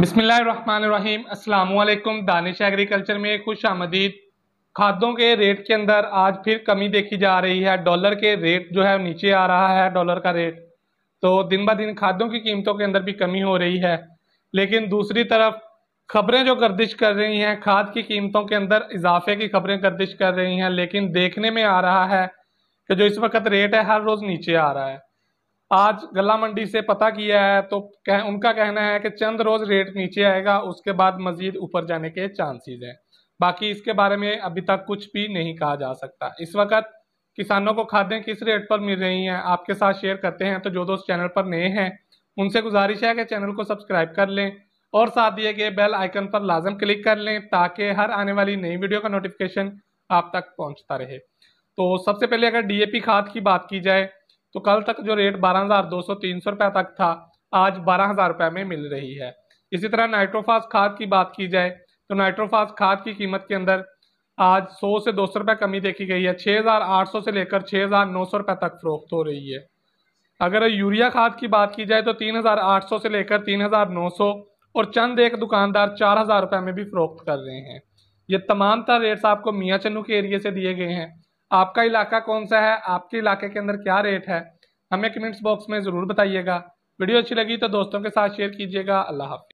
बिसमीम अल्लाम दानिश एग्रीकल्चर में खुश आमदीद खादों के रेट के अंदर आज फिर कमी देखी जा रही है डॉलर के रेट जो है नीचे आ रहा है डॉलर का रेट तो दिन ब दिन खादों की कीमतों के अंदर भी कमी हो रही है लेकिन दूसरी तरफ खबरें जो गर्दिश कर रही हैं खाद की कीमतों के अंदर इजाफे की खबरें गर्दिश कर रही हैं लेकिन देखने में आ रहा है कि जो इस वक्त रेट है हर रोज़ नीचे आ रहा है आज गला मंडी से पता किया है तो कह, उनका कहना है कि चंद रोज रेट नीचे आएगा उसके बाद मजीद ऊपर जाने के चांसेस हैं बाकी इसके बारे में अभी तक कुछ भी नहीं कहा जा सकता इस वक्त किसानों को खादें किस रेट पर मिल रही हैं आपके साथ शेयर करते हैं तो जो दोस्त चैनल पर नए हैं उनसे गुजारिश है कि चैनल को सब्सक्राइब कर लें और साथ दिए गए बेल आइकन पर लाजम क्लिक कर लें ताकि हर आने वाली नई वीडियो का नोटिफिकेशन आप तक पहुंचता रहे तो सबसे पहले अगर डीएपी खाद की बात की जाए तो कल तक जो रेट बारह हजार दो सौ तीन सौ रुपए तक था आज बारह हजार रुपये में मिल रही है इसी तरह नाइट्रोफास खाद की बात की जाए तो नाइट्रोफास खाद की कीमत के अंदर आज 100 से दो सौ रुपये कमी देखी गई है 6,800 से लेकर 6,900 रुपए तक फरोख्त हो रही है अगर यूरिया खाद की बात की जाए तो 3,800 से लेकर 3,900 और चंद एक दुकानदार चार हज़ार रुपये में भी फरोख्त कर रहे हैं ये तमाम तर रेट्स आपको मियाँ चन्नू के एरिए से दिए गए हैं आपका इलाका कौन सा है आपके इलाके के अंदर क्या रेट है हमें कमेंट्स बॉक्स में ज़रूर बताइएगा वीडियो अच्छी लगी तो दोस्तों के साथ शेयर कीजिएगा अल्लाह हाफि